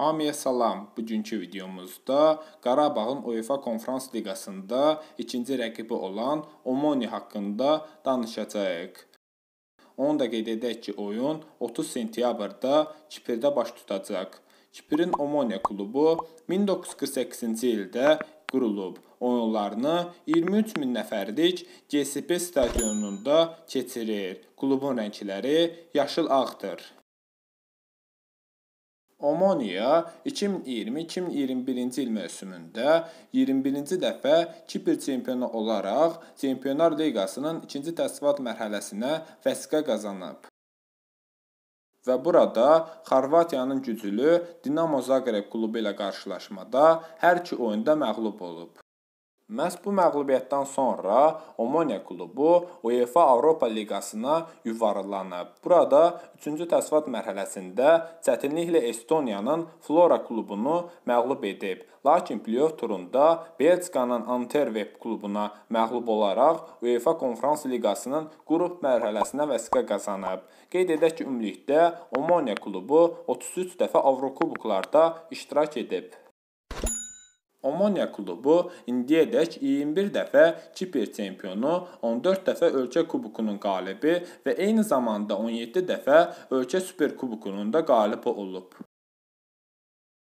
Hamıya salam. Bugünkü videomuzda Qarabağın UEFA Konfrans Liqasında ikinci rəqibi olan Omoni haqqında danışacağıq. Onu da qeyd edək ki, oyun 30 sentyabrda Kipirdə baş tutacaq. Kipirin Omoni klubu 1948-ci ildə qurulub. Oyunlarını 23 min nəfərlik GSP stadionunda keçirir. Klubun rəngləri yaşıl ağdır. Omoniya 2020-2021-ci il mövsümündə 21-ci dəfə Kipr çempionu olaraq Çempionlar Liqasının ikinci təsdiqat mərhələsinə vəsiqə qazanıb. Və burada Xorvatiyanın güclü Dinamo Zaqreb klubu ilə qarşılaşmada hər iki oyunda məğlub olub. Məhz bu məğlubiyyətdən sonra Omonia klubu UEFA Avropa Liqasına yuvarlanıb. Burada 3-cü təsvat mərhələsində çətinliklə Estoniyanın Flora klubunu məğlub edib. Lakin play-off turunda Belçikanın Antwerp klubuna məğlub olaraq UEFA Konfrans Liqasının qrup mərhələsinə vəsiqə qazanıb. Qeyd edək ki, ümumilikdə Omonia klubu 33 dəfə Avrokuboklarda iştirak edib. Omoniya klubu indiyədək 21 dəfə Kipr çempionu, 14 dəfə ölkə kubokunun qalibi və eyni zamanda 17 dəfə ölkə superkubokunun da qalibi olub.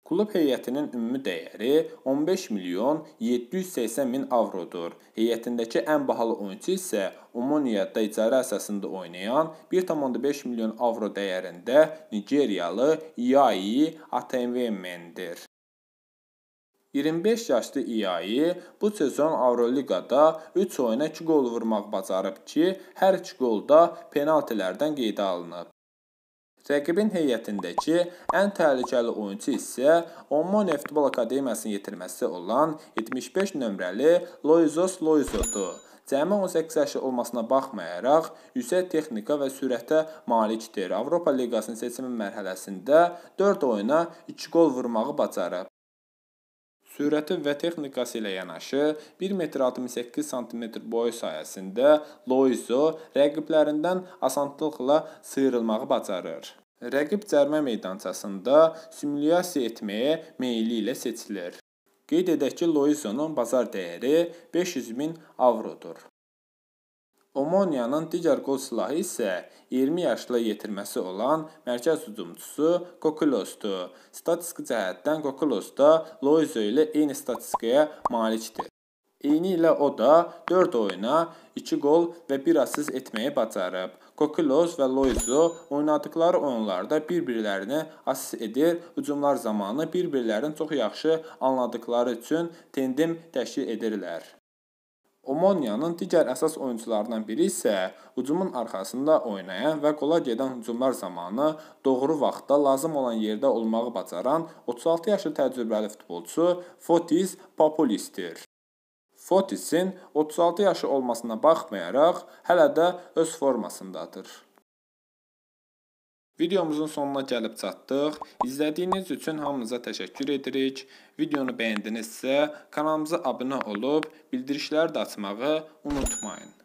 Klub heyətinin ümumi dəyəri 15 milyon 780 min avrodur. Heyətindəki ən bahalı oyunçu isə Omoniyada icarə əsasında oynayan 1.5 milyon avro dəyərində Nigeriyalı Yayi Atembemendir. 25 yaşlı İyayi bu sezon Avroliqada 3 oyuna 2 qol vurmaq bacarıb ki, hər 2 qolda penaltilərdən qeydə alınıb. Rəqibin heyətindəki ən təhlükəli oyunçu isə Ommoniya Futbol Akademiyasının yetirməsi olan 75 nömrəli Loizos Loizodur. Cəmi 18 yaşı olmasına baxmayaraq, yüksək texnika və sürətə malikdir. Avropa Liqasının seçimi mərhələsində 4 oyuna 2 qol vurmağı bacarıb. Sürəti və texnikası ilə yanaşı 1 metr 68 sm boyu sayəsində Loizo rəqiblərindən asantlıqla sıyrılmağı bacarır. Rəqib cərmə meydançasında simulyasiya etməyə meyli ilə seçilir. Qeyd edək ki, Loizonun bazar dəyəri 500 min avrodur. Omoniyanın digər qol silahı isə 20 yaşlı yetirməsi olan mərkəz hücumçusu Kokulosdur. Statistik cəhətdən Kokulos da Loizo ilə eyni statistikaya malikdir. Eyni ilə o da 4 oyuna 2 qol və 1 asist etməyi bacarıb. Kokulos və Loizo oynadıqları oyunlarda bir-birlərini asist edir, hücumlar zamanı bir-birlərini çox yaxşı anladıkları üçün tandem təşkil edirlər. Omoniyanın digər əsas oyunçularından biri isə hücumun arxasında oynayan və qola gedən hücumlar zamanı doğru vaxtda lazım olan yerdə olmağı bacaran 36 yaşlı təcrübəli futbolçu Fotis Papulistir. Fotisin 36 yaşı olmasına baxmayaraq hələ də öz formasındadır. Videomuzun sonuna gəlib çatdıq. İzlədiyiniz üçün hamınıza təşəkkür edirik. Videonu bəyəndinizsə, kanalımıza abunə olub, bildirişləri də açmağı unutmayın.